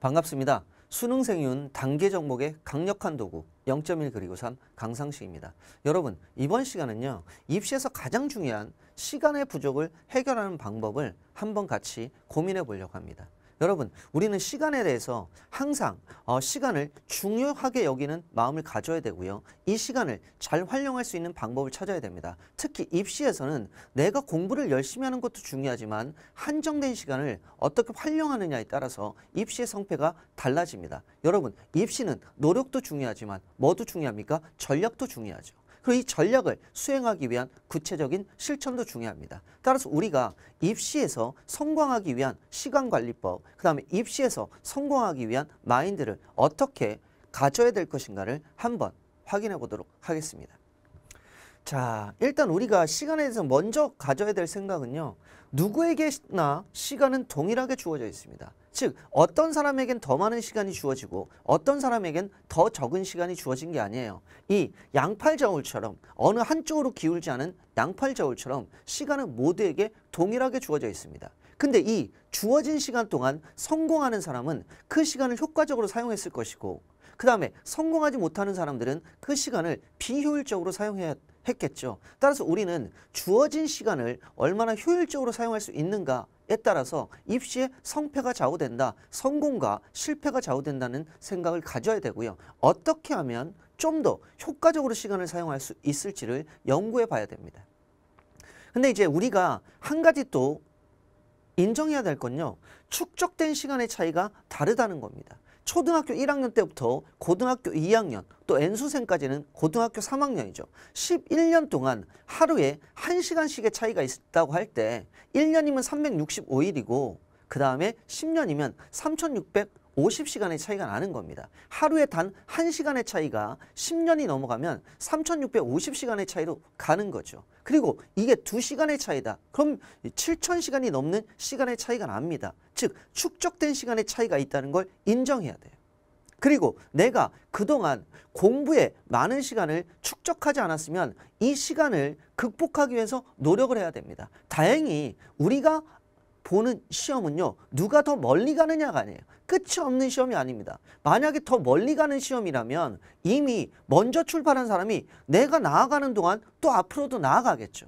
반갑습니다. 수능생윤 단계 종목의 강력한 도구 0.1 그리고 3 강상식입니다. 여러분 이번 시간은요 입시에서 가장 중요한 시간의 부족을 해결하는 방법을 한번 같이 고민해 보려고 합니다. 여러분 우리는 시간에 대해서 항상 어, 시간을 중요하게 여기는 마음을 가져야 되고요. 이 시간을 잘 활용할 수 있는 방법을 찾아야 됩니다. 특히 입시에서는 내가 공부를 열심히 하는 것도 중요하지만 한정된 시간을 어떻게 활용하느냐에 따라서 입시의 성패가 달라집니다. 여러분 입시는 노력도 중요하지만 뭐도 중요합니까? 전략도 중요하죠. 그이 전략을 수행하기 위한 구체적인 실천도 중요합니다. 따라서 우리가 입시에서 성공하기 위한 시간관리법, 그 다음에 입시에서 성공하기 위한 마인드를 어떻게 가져야 될 것인가를 한번 확인해 보도록 하겠습니다. 자, 일단 우리가 시간에 대해서 먼저 가져야 될 생각은요. 누구에게나 시간은 동일하게 주어져 있습니다. 즉 어떤 사람에겐 더 많은 시간이 주어지고 어떤 사람에겐 더 적은 시간이 주어진 게 아니에요. 이 양팔 자울처럼 어느 한쪽으로 기울지 않은 양팔 자울처럼 시간은 모두에게 동일하게 주어져 있습니다. 근데 이 주어진 시간 동안 성공하는 사람은 그 시간을 효과적으로 사용했을 것이고 그 다음에 성공하지 못하는 사람들은 그 시간을 비효율적으로 사용해야 했겠죠. 따라서 우리는 주어진 시간을 얼마나 효율적으로 사용할 수 있는가에 따라서 입시의 성패가 좌우된다, 성공과 실패가 좌우된다는 생각을 가져야 되고요. 어떻게 하면 좀 더 효과적으로 시간을 사용할 수 있을지를 연구해 봐야 됩니다. 근데 이제 우리가 한 가지 또 인정해야 될 건요. 축적된 시간의 차이가 다르다는 겁니다. 초등학교 1학년 때부터 고등학교 2학년 또 N수생까지는 고등학교 3학년이죠. 11년 동안 하루에 1시간씩의 차이가 있다고 할 때 1년이면 365일이고 그 다음에 10년이면 3600 50시간의 차이가 나는 겁니다. 하루에 단 1시간의 차이가 10년이 넘어가면 3650시간의 차이로 가는 거죠. 그리고 이게 2시간의 차이다. 그럼 7000시간이 넘는 시간의 차이가 납니다. 즉 축적된 시간의 차이가 있다는 걸 인정해야 돼요. 그리고 내가 그동안 공부에 많은 시간을 축적하지 않았으면 이 시간을 극복하기 위해서 노력을 해야 됩니다. 다행히 우리가 보는 시험은요. 누가 더 멀리 가느냐가 아니에요. 끝이 없는 시험이 아닙니다. 만약에 더 멀리 가는 시험이라면 이미 먼저 출발한 사람이 내가 나아가는 동안 또 앞으로도 나아가겠죠.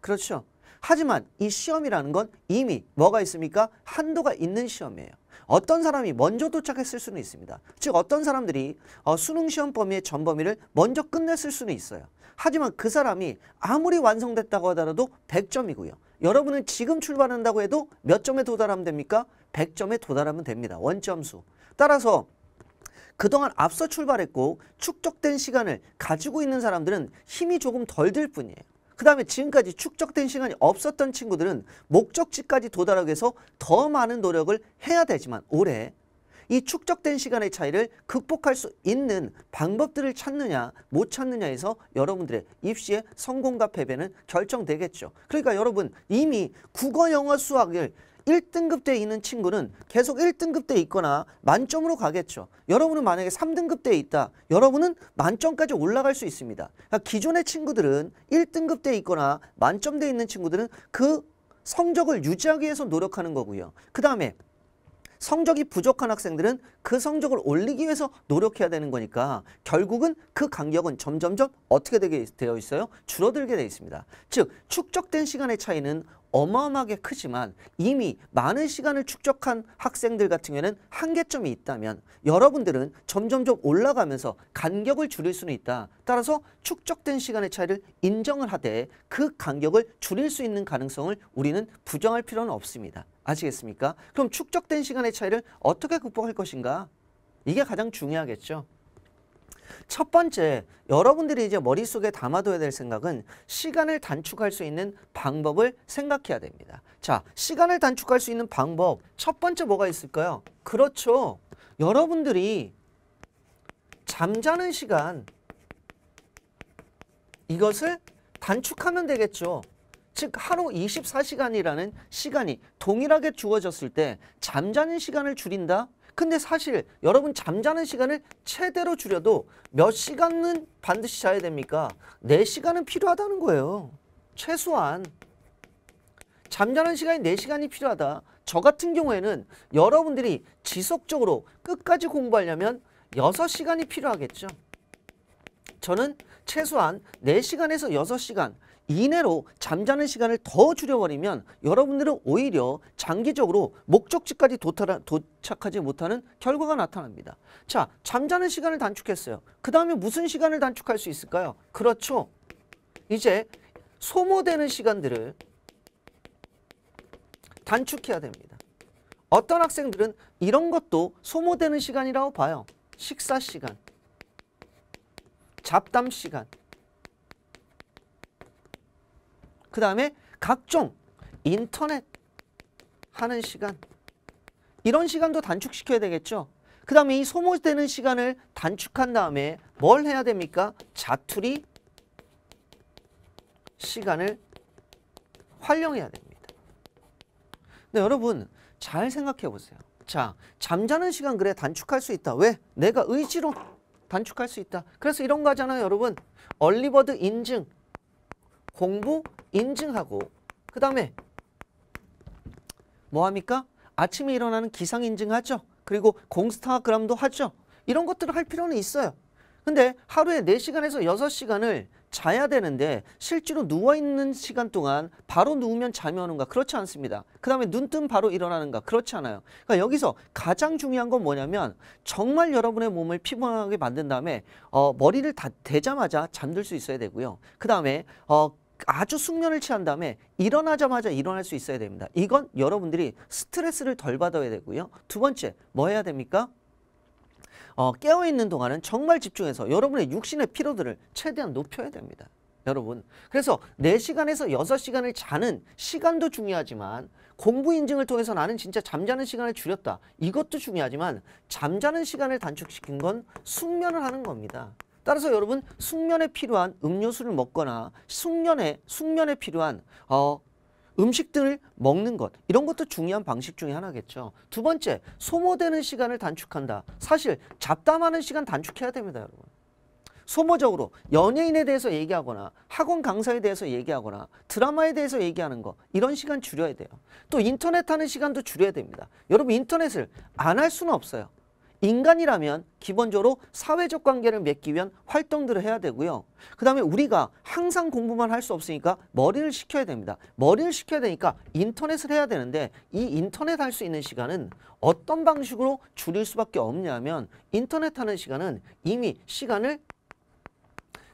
그렇죠. 하지만 이 시험이라는 건 이미 뭐가 있습니까? 한도가 있는 시험이에요. 어떤 사람이 먼저 도착했을 수는 있습니다. 즉 어떤 사람들이 어, 수능 시험 범위의 전 범위를 먼저 끝냈을 수는 있어요. 하지만 그 사람이 아무리 완성됐다고 하더라도 100점이고요. 여러분은 지금 출발한다고 해도 몇 점에 도달하면 됩니까? 100점에 도달하면 됩니다. 원점수. 따라서 그동안 앞서 출발했고 축적된 시간을 가지고 있는 사람들은 힘이 조금 덜 들 뿐이에요. 그 다음에 지금까지 축적된 시간이 없었던 친구들은 목적지까지 도달하기 위해서 더 많은 노력을 해야 되지만 올해 이 축적된 시간의 차이를 극복할 수 있는 방법들을 찾느냐 못 찾느냐에서 여러분들의 입시의 성공과 패배는 결정되겠죠. 그러니까 여러분 이미 국어, 영어, 수학을 1등급 대에 있는 친구는 계속 1등급 대에 있거나 만점으로 가겠죠. 여러분은 만약에 3등급 대에 있다. 여러분은 만점까지 올라갈 수 있습니다. 그러니까 기존의 친구들은 1등급 대에 있거나 만점 대에 있는 친구들은 그 성적을 유지하기 위해서 노력하는 거고요. 그 다음에 성적이 부족한 학생들은 그 성적을 올리기 위해서 노력해야 되는 거니까 결국은 그 간격은 점점점 어떻게 되게 되어 있어요? 줄어들게 되어 있습니다. 즉 축적된 시간의 차이는 어마어마하게 크지만 이미 많은 시간을 축적한 학생들 같은 경우에는 한계점이 있다면 여러분들은 점점점 올라가면서 간격을 줄일 수는 있다. 따라서 축적된 시간의 차이를 인정을 하되 그 간격을 줄일 수 있는 가능성을 우리는 부정할 필요는 없습니다. 아시겠습니까? 그럼 축적된 시간의 차이를 어떻게 극복할 것인가? 이게 가장 중요하겠죠. 첫 번째, 여러분들이 이제 머릿속에 담아둬야 될 생각은 시간을 단축할 수 있는 방법을 생각해야 됩니다. 자, 시간을 단축할 수 있는 방법, 첫 번째 뭐가 있을까요? 그렇죠. 여러분들이 잠자는 시간, 이것을 단축하면 되겠죠. 즉 하루 24시간이라는 시간이 동일하게 주어졌을 때 잠자는 시간을 줄인다? 근데 사실 여러분 잠자는 시간을 최대로 줄여도 몇 시간은 반드시 자야 됩니까? 4시간은 필요하다는 거예요. 최소한. 잠자는 시간이 4시간이 필요하다. 저 같은 경우에는 여러분들이 지속적으로 끝까지 공부하려면 6시간이 필요하겠죠. 저는 최소한 4시간에서 6시간 이내로 잠자는 시간을 더 줄여버리면 여러분들은 오히려 장기적으로 목적지까지 도탈하, 도착하지 못하는 결과가 나타납니다. 자, 잠자는 시간을 단축했어요. 그 다음에 무슨 시간을 단축할 수 있을까요? 그렇죠. 이제 소모되는 시간들을 단축해야 됩니다. 어떤 학생들은 이런 것도 소모되는 시간이라고 봐요. 식사 시간. 잡담 시간 그 다음에 각종 인터넷 하는 시간 이런 시간도 단축시켜야 되겠죠. 그 다음에 이 소모되는 시간을 단축한 다음에 뭘 해야 됩니까? 자투리 시간을 활용해야 됩니다. 네, 여러분 잘 생각해 보세요. 자, 잠자는 시간 그래 단축할 수 있다. 왜? 내가 의지로 단축할 수 있다. 그래서 이런 거 하잖아요, 여러분. 얼리버드 인증, 공부 인증하고 그 다음에 뭐 합니까? 아침에 일어나는 기상 인증하죠. 그리고 공스타그램도 하죠. 이런 것들을 할 필요는 있어요. 근데 하루에 4시간에서 6시간을 자야 되는데 실제로 누워있는 시간 동안 바로 누우면 잠이 오는가? 그렇지 않습니다. 그 다음에 눈뜸 바로 일어나는가? 그렇지 않아요. 그러니까 여기서 가장 중요한 건 뭐냐면 정말 여러분의 몸을 피곤하게 만든 다음에 어, 머리를 다 대자마자 잠들 수 있어야 되고요. 그 다음에 어, 아주 숙면을 취한 다음에 일어나자마자 일어날 수 있어야 됩니다. 이건 여러분들이 스트레스를 덜 받아야 되고요. 두 번째, 뭐 해야 됩니까? 어, 깨어있는 동안은 정말 집중해서 여러분의 육신의 피로들을 최대한 높여야 됩니다. 여러분 그래서 4시간에서 6시간을 자는 시간도 중요하지만 공부 인증을 통해서 나는 진짜 잠자는 시간을 줄였다. 이것도 중요하지만 잠자는 시간을 단축시킨 건 숙면을 하는 겁니다. 따라서 여러분 숙면에 필요한 음료수를 먹거나 숙면에 숙면에 필요한 어, 음식들을 먹는 것 이런 것도 중요한 방식 중에 하나겠죠. 두 번째 소모되는 시간을 단축한다. 사실 잡담하는 시간 단축해야 됩니다 여러분. 소모적으로 연예인에 대해서 얘기하거나 학원 강사에 대해서 얘기하거나 드라마에 대해서 얘기하는 거 이런 시간 줄여야 돼요. 또 인터넷 하는 시간도 줄여야 됩니다. 여러분 인터넷을 안 할 수는 없어요. 인간이라면 기본적으로 사회적 관계를 맺기 위한 활동들을 해야 되고요. 그 다음에 우리가 항상 공부만 할 수 없으니까 머리를 식혀야 됩니다. 머리를 식혀야 되니까 인터넷을 해야 되는데 이 인터넷 할 수 있는 시간은 어떤 방식으로 줄일 수밖에 없냐면 인터넷 하는 시간은 이미 시간을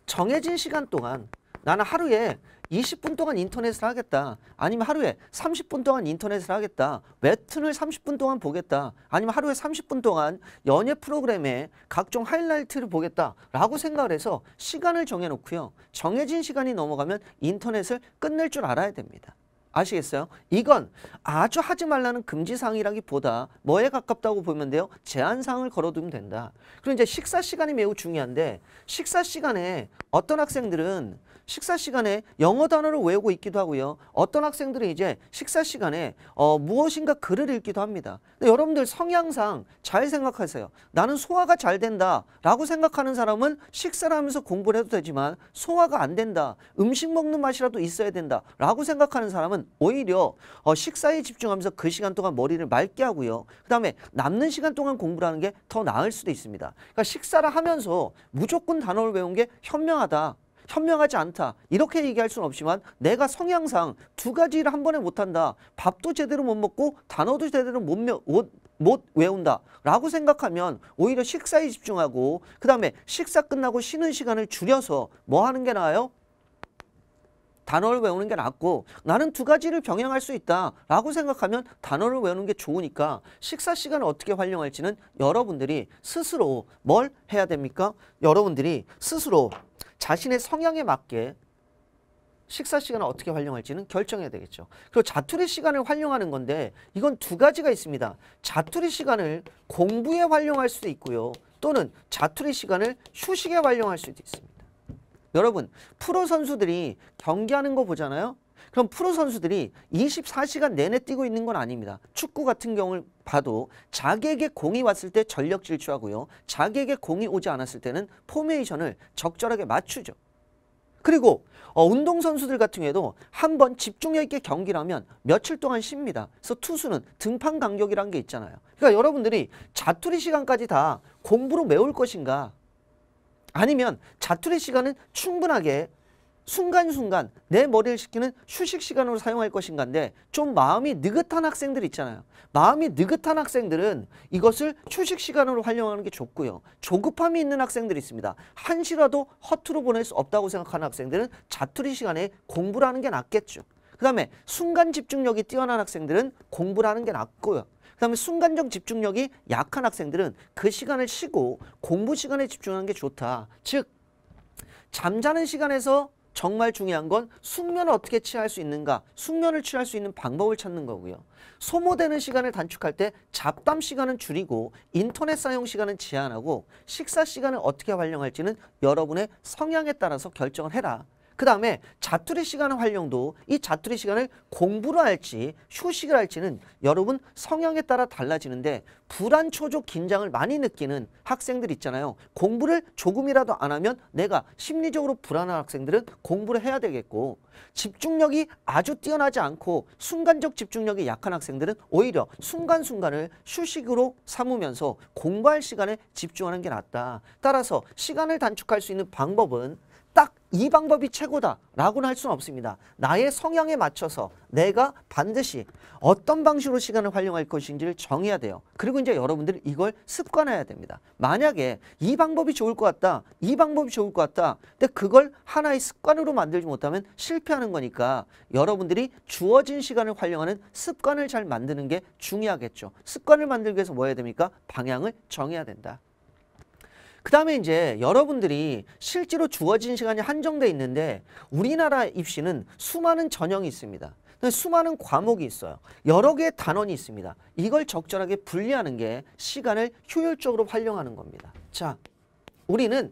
정해진 시간 동안 나는 하루에 20분 동안 인터넷을 하겠다. 아니면 하루에 30분 동안 인터넷을 하겠다. 웹툰을 30분 동안 보겠다. 아니면 하루에 30분 동안 연예 프로그램의 각종 하이라이트를 보겠다라고 생각을 해서 시간을 정해놓고요. 정해진 시간이 넘어가면 인터넷을 끝낼 줄 알아야 됩니다. 아시겠어요? 이건 아주 하지 말라는 금지사항이라기보다 뭐에 가깝다고 보면 돼요? 제한사항을 걸어두면 된다. 그리고 이제 식사 시간이 매우 중요한데 식사 시간에 어떤 학생들은 식사 시간에 영어 단어를 외우고 있기도 하고요. 어떤 학생들은 이제 식사 시간에 어, 무엇인가 글을 읽기도 합니다. 여러분들 성향상 잘 생각하세요. 나는 소화가 잘 된다라고 생각하는 사람은 식사를 하면서 공부를 해도 되지만 소화가 안 된다. 음식 먹는 맛이라도 있어야 된다라고 생각하는 사람은 오히려 어, 식사에 집중하면서 그 시간 동안 머리를 맑게 하고요. 그다음에 남는 시간 동안 공부를 하는 게 더 나을 수도 있습니다. 그러니까 식사를 하면서 무조건 단어를 외운 게 현명하다. 현명하지 않다 이렇게 얘기할 수는 없지만 내가 성향상 두 가지를 한 번에 못한다 밥도 제대로 못 먹고 단어도 제대로 못, 못, 못 외운다 라고 생각하면 오히려 식사에 집중하고 그 다음에 식사 끝나고 쉬는 시간을 줄여서 뭐 하는 게 나아요? 단어를 외우는 게 낫고 나는 두 가지를 병행할 수 있다라고 생각하면 단어를 외우는 게 좋으니까 식사 시간을 어떻게 활용할지는 여러분들이 스스로 뭘 해야 됩니까? 여러분들이 스스로 자신의 성향에 맞게 식사 시간을 어떻게 활용할지는 결정해야 되겠죠. 그리고 자투리 시간을 활용하는 건데 이건 두 가지가 있습니다. 자투리 시간을 공부에 활용할 수도 있고요. 또는 자투리 시간을 휴식에 활용할 수도 있습니다. 여러분 프로 선수들이 경기하는 거 보잖아요. 그럼 프로 선수들이 24시간 내내 뛰고 있는 건 아닙니다. 축구 같은 경우를 봐도 자기에게 공이 왔을 때 전력 질주하고요. 자기에게 공이 오지 않았을 때는 포메이션을 적절하게 맞추죠. 그리고 어, 운동선수들 같은 경우에도 한 번 집중력 있게 경기를 하면 며칠 동안 쉽니다. 그래서 투수는 등판 간격이라는 게 있잖아요. 그러니까 여러분들이 자투리 시간까지 다 공부로 메울 것인가 아니면 자투리 시간은 충분하게 순간순간 내 머리를 식히는 휴식 시간으로 사용할 것인가인데 좀 마음이 느긋한 학생들 있잖아요. 마음이 느긋한 학생들은 이것을 휴식 시간으로 활용하는 게 좋고요. 조급함이 있는 학생들이 있습니다. 한시라도 허투루 보낼 수 없다고 생각하는 학생들은 자투리 시간에 공부를 하는 게 낫겠죠. 그 다음에 순간 집중력이 뛰어난 학생들은 공부를 하는 게 낫고요. 그 다음에 순간적 집중력이 약한 학생들은 그 시간을 쉬고 공부 시간에 집중하는 게 좋다. 즉 잠자는 시간에서 정말 중요한 건 숙면을 어떻게 취할 수 있는가 숙면을 취할 수 있는 방법을 찾는 거고요 소모되는 시간을 단축할 때 잡담 시간은 줄이고 인터넷 사용 시간은 제한하고 식사 시간을 어떻게 활용할지는 여러분의 성향에 따라서 결정을 해라 그 다음에 자투리 시간 활용도 이 자투리 시간을 공부로 할지 휴식을 할지는 여러분 성향에 따라 달라지는데 불안, 초조, 긴장을 많이 느끼는 학생들 있잖아요. 공부를 조금이라도 안 하면 내가 심리적으로 불안한 학생들은 공부를 해야 되겠고 집중력이 아주 뛰어나지 않고 순간적 집중력이 약한 학생들은 오히려 순간순간을 휴식으로 삼으면서 공부할 시간에 집중하는 게 낫다. 따라서 시간을 단축할 수 있는 방법은 이 방법이 최고다라고는 할 수는 없습니다. 나의 성향에 맞춰서 내가 반드시 어떤 방식으로 시간을 활용할 것인지를 정해야 돼요. 그리고 이제 여러분들이 이걸 습관해야 됩니다. 만약에 이 방법이 좋을 것 같다. 이 방법이 좋을 것 같다. 근데 그걸 하나의 습관으로 만들지 못하면 실패하는 거니까 여러분들이 주어진 시간을 활용하는 습관을 잘 만드는 게 중요하겠죠. 습관을 만들기 위해서 뭐 해야 됩니까? 방향을 정해야 된다. 그 다음에 이제 여러분들이 실제로 주어진 시간이 한정돼 있는데 우리나라 입시는 수많은 전형이 있습니다. 수많은 과목이 있어요. 여러 개의 단원이 있습니다. 이걸 적절하게 분리하는 게 시간을 효율적으로 활용하는 겁니다. 자, 우리는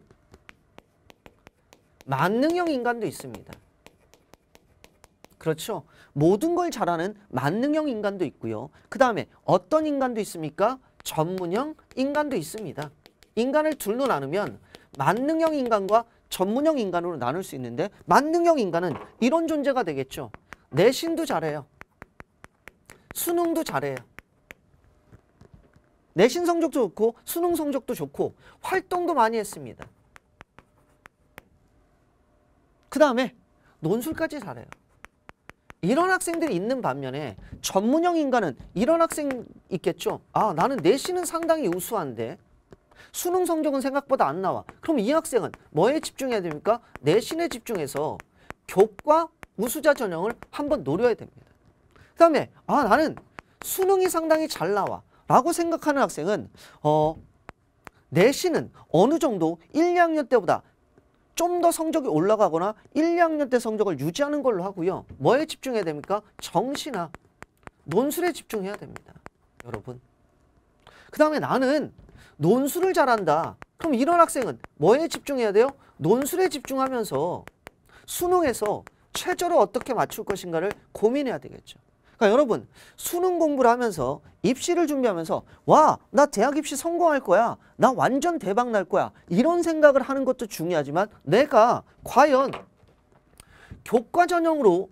만능형 인간도 있습니다. 그렇죠. 모든 걸 잘하는 만능형 인간도 있고요. 그 다음에 어떤 인간도 있습니까? 전문형 인간도 있습니다. 인간을 둘로 나누면 만능형 인간과 전문형 인간으로 나눌 수 있는데 만능형 인간은 이런 존재가 되겠죠. 내신도 잘해요. 수능도 잘해요. 내신 성적도 좋고 수능 성적도 좋고 활동도 많이 했습니다. 그 다음에 논술까지 잘해요. 이런 학생들이 있는 반면에 전문형 인간은 이런 학생 있겠죠. 아 나는 내신은 상당히 우수한데 수능 성적은 생각보다 안 나와. 그럼 이 학생은 뭐에 집중해야 됩니까? 내신에 집중해서 교과 우수자 전형을 한 번 노려야 됩니다. 그 다음에 아 나는 수능이 상당히 잘 나와 라고 생각하는 학생은 어 내신은 어느 정도 1, 2학년 때보다 좀 더 성적이 올라가거나 1, 2학년 때 성적을 유지하는 걸로 하고요. 뭐에 집중해야 됩니까? 정시나 논술에 집중해야 됩니다. 여러분. 그 다음에 나는 논술을 잘한다. 그럼 이런 학생은 뭐에 집중해야 돼요? 논술에 집중하면서 수능에서 최저를 어떻게 맞출 것인가를 고민해야 되겠죠. 그러니까 여러분 수능 공부를 하면서 입시를 준비하면서 와 나 대학 입시 성공할 거야 나 완전 대박 날 거야 이런 생각을 하는 것도 중요하지만 내가 과연 교과 전형으로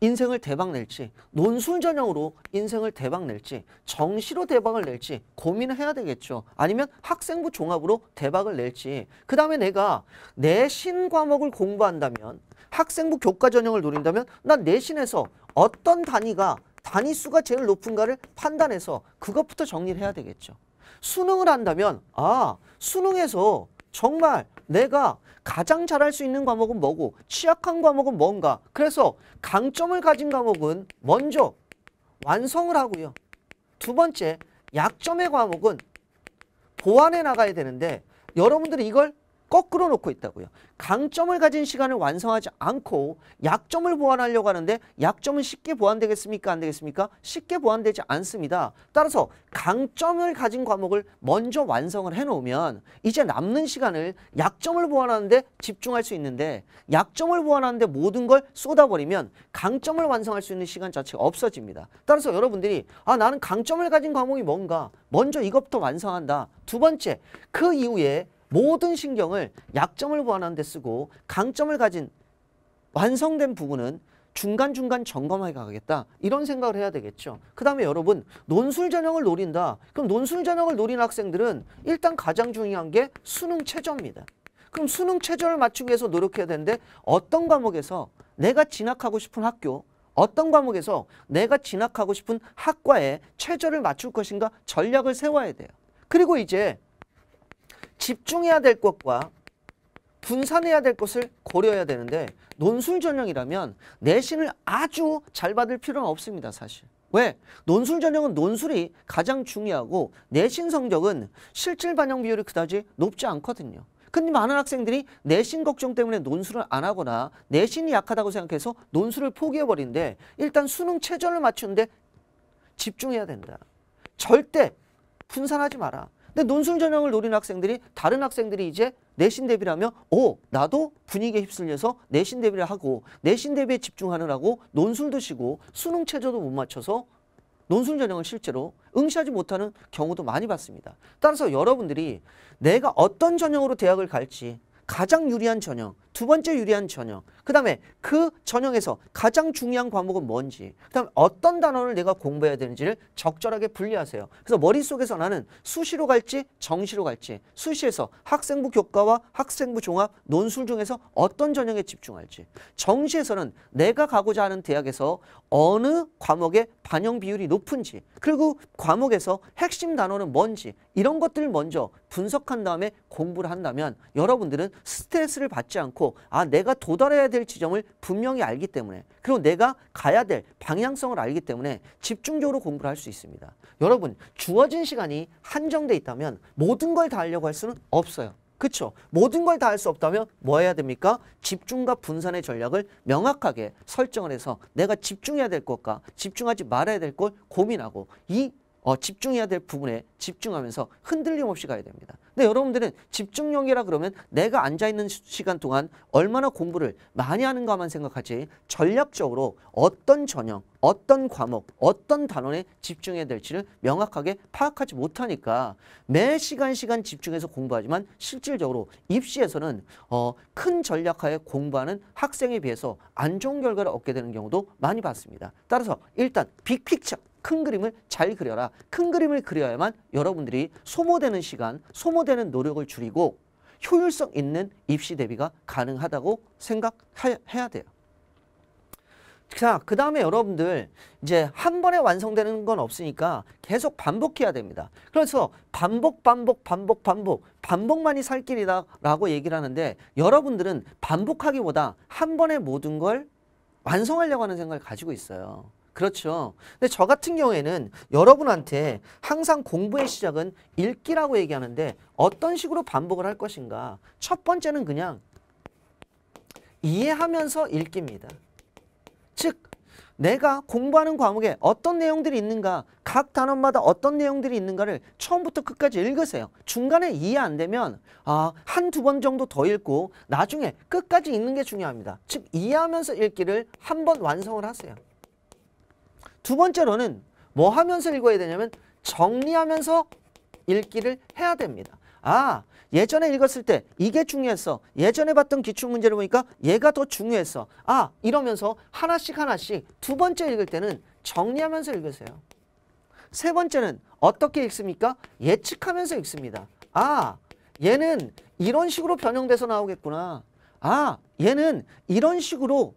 인생을 대박 낼지 논술 전형으로 인생을 대박 낼지 정시로 대박을 낼지 고민을 해야 되겠죠. 아니면 학생부 종합으로 대박을 낼지 그 다음에 내가 내신 과목을 공부한다면 학생부 교과 전형을 노린다면 난 내신에서 어떤 단위가 단위수가 제일 높은가를 판단해서 그것부터 정리를 해야 되겠죠. 수능을 한다면 아 수능에서 정말 내가 가장 잘할 수 있는 과목은 뭐고 취약한 과목은 뭔가 그래서 강점을 가진 과목은 먼저 완성을 하고요. 두 번째 약점의 과목은 보완해 나가야 되는데 여러분들이 이걸 거꾸로 놓고 있다고요. 강점을 가진 시간을 완성하지 않고 약점을 보완하려고 하는데 약점은 쉽게 보완되겠습니까? 안 되겠습니까? 쉽게 보완되지 않습니다. 따라서 강점을 가진 과목을 먼저 완성을 해놓으면 이제 남는 시간을 약점을 보완하는데 집중할 수 있는데 약점을 보완하는데 모든 걸 쏟아버리면 강점을 완성할 수 있는 시간 자체가 없어집니다. 따라서 여러분들이 아 나는 강점을 가진 과목이 뭔가 먼저 이것부터 완성한다. 두 번째 그 이후에 모든 신경을 약점을 보완하는 데 쓰고 강점을 가진 완성된 부분은 중간중간 점검하게 가겠다 이런 생각을 해야 되겠죠 그 다음에 여러분 논술 전형을 노린다 그럼 논술 전형을 노린 학생들은 일단 가장 중요한 게 수능 최저입니다 그럼 수능 최저를 맞추기 위해서 노력해야 되는데 어떤 과목에서 내가 진학하고 싶은 학교 어떤 과목에서 내가 진학하고 싶은 학과에 최저를 맞출 것인가 전략을 세워야 돼요 그리고 이제 집중해야 될 것과 분산해야 될 것을 고려해야 되는데 논술 전형이라면 내신을 아주 잘 받을 필요는 없습니다 사실 왜? 논술 전형은 논술이 가장 중요하고 내신 성적은 실질 반영 비율이 그다지 높지 않거든요 근데 많은 학생들이 내신 걱정 때문에 논술을 안 하거나 내신이 약하다고 생각해서 논술을 포기해버린데 일단 수능 최저를 맞추는데 집중해야 된다 절대 분산하지 마라 근데 논술 전형을 노린 학생들이 다른 학생들이 이제 내신 대비를 하면 어, 오 나도 분위기에 휩쓸려서 내신 대비를 하고 내신 대비에 집중하느라고 논술도 쉬고 수능 체조도 못 맞춰서 논술 전형을 실제로 응시하지 못하는 경우도 많이 봤습니다. 따라서 여러분들이 내가 어떤 전형으로 대학을 갈지 가장 유리한 전형 두 번째 유리한 전형. 그 다음에 그 전형에서 가장 중요한 과목은 뭔지. 그 다음에 어떤 단어를 내가 공부해야 되는지를 적절하게 분리하세요. 그래서 머릿속에서 나는 수시로 갈지 정시로 갈지 수시에서 학생부 교과와 학생부 종합 논술 중에서 어떤 전형에 집중할지. 정시에서는 내가 가고자 하는 대학에서 어느 과목의 반영 비율이 높은지 그리고 과목에서 핵심 단어는 뭔지 이런 것들을 먼저 분석한 다음에 공부를 한다면 여러분들은 스트레스를 받지 않고 아 내가 도달해야 될 지점을 분명히 알기 때문에 그리고 내가 가야 될 방향성을 알기 때문에 집중적으로 공부를 할 수 있습니다. 여러분 주어진 시간이 한정돼 있다면 모든 걸 다 하려고 할 수는 없어요. 그렇죠. 모든 걸 다 할 수 없다면 뭐 해야 됩니까? 집중과 분산의 전략을 명확하게 설정을 해서 내가 집중해야 될 것과 집중하지 말아야 될 걸 고민하고 이 어, 집중해야 될 부분에 집중하면서 흔들림 없이 가야 됩니다. 근데 여러분들은 집중력이라 그러면 내가 앉아있는 시간 동안 얼마나 공부를 많이 하는가만 생각하지 전략적으로 어떤 전형, 어떤 과목, 어떤 단원에 집중해야 될지를 명확하게 파악하지 못하니까 매 시간 시간 집중해서 공부하지만 실질적으로 입시에서는 어, 큰 전략하에 공부하는 학생에 비해서 안 좋은 결과를 얻게 되는 경우도 많이 봤습니다. 따라서 일단 빅픽처 큰 그림을 잘 그려라. 큰 그림을 그려야만 여러분들이 소모되는 시간, 소모되는 노력을 줄이고 효율성 있는 입시 대비가 가능하다고 생각해야 돼요. 자, 그 다음에 여러분들 이제 한 번에 완성되는 건 없으니까 계속 반복해야 됩니다. 그래서 반복, 반복, 반복, 반복, 반복만이 살 길이다 라고 얘기를 하는데 여러분들은 반복하기보다 한 번에 모든 걸 완성하려고 하는 생각을 가지고 있어요. 그렇죠. 근데 저 같은 경우에는 여러분한테 항상 공부의 시작은 읽기라고 얘기하는데 어떤 식으로 반복을 할 것인가. 첫 번째는 그냥 이해하면서 읽기입니다. 즉 내가 공부하는 과목에 어떤 내용들이 있는가 각 단원마다 어떤 내용들이 있는가를 처음부터 끝까지 읽으세요. 중간에 이해 안 되면 아, 한두 번 정도 더 읽고 나중에 끝까지 읽는 게 중요합니다. 즉 이해하면서 읽기를 한 번 완성을 하세요. 두 번째로는 뭐 하면서 읽어야 되냐면 정리하면서 읽기를 해야 됩니다. 아 예전에 읽었을 때 이게 중요했어. 예전에 봤던 기출문제를 보니까 얘가 더 중요했어. 아 이러면서 하나씩 하나씩 두 번째 읽을 때는 정리하면서 읽으세요. 세 번째는 어떻게 읽습니까? 예측하면서 읽습니다. 아 얘는 이런 식으로 변형돼서 나오겠구나. 아 얘는 이런 식으로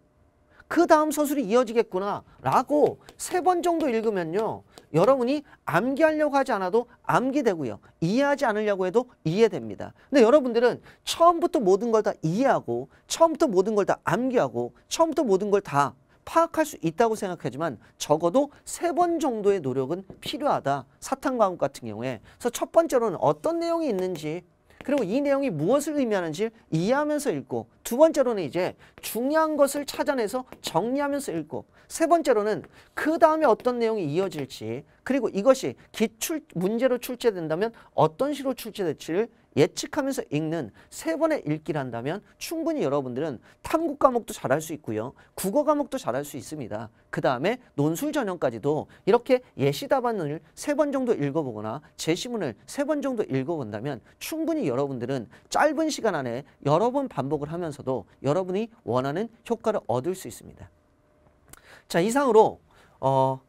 그 다음 서술이 이어지겠구나 라고 세 번 정도 읽으면요. 여러분이 암기하려고 하지 않아도 암기되고요. 이해하지 않으려고 해도 이해됩니다. 근데 여러분들은 처음부터 모든 걸 다 이해하고 처음부터 모든 걸 다 암기하고 처음부터 모든 걸 다 파악할 수 있다고 생각하지만 적어도 세 번 정도의 노력은 필요하다. 사탕 과목 같은 경우에. 그래서 첫 번째로는 어떤 내용이 있는지 그리고 이 내용이 무엇을 의미하는지 이해하면서 읽고 두 번째로는 이제 중요한 것을 찾아내서 정리하면서 읽고 세 번째로는 그 다음에 어떤 내용이 이어질지 그리고 이것이 기출 문제로 출제된다면 어떤 식으로 출제될지를 예측하면서 읽는 세 번의 읽기를 한다면 충분히 여러분들은 탐구 과목도 잘할 수 있고요. 국어 과목도 잘할 수 있습니다. 그 다음에 논술 전형까지도 이렇게 예시 답안을 세 번 정도 읽어보거나 제시문을 세 번 정도 읽어본다면 충분히 여러분들은 짧은 시간 안에 여러 번 반복을 하면서 하면서도 여러분이 원하는 효과를 얻을 수 있습니다. 자 이상으로 어,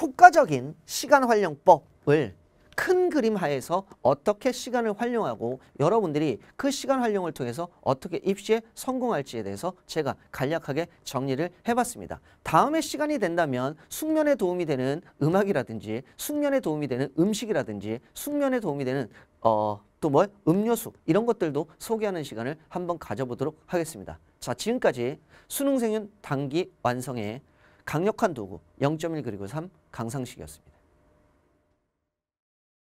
효과적인 시간 활용법을 큰 그림 하에서 어떻게 시간을 활용하고 여러분들이 그 시간 활용을 통해서 어떻게 입시에 성공할지에 대해서 제가 간략하게 정리를 해봤습니다. 다음에 시간이 된다면 숙면에 도움이 되는 음악이라든지 숙면에 도움이 되는 음식이라든지 숙면에 도움이 되는 어, 또뭐 음료수 이런 것들도 소개하는 시간을 한번 가져보도록 하겠습니다. 자 지금까지 수능생윤 단기 완성의 강력한 도구 0.1 그리고 3 강상식이었습니다.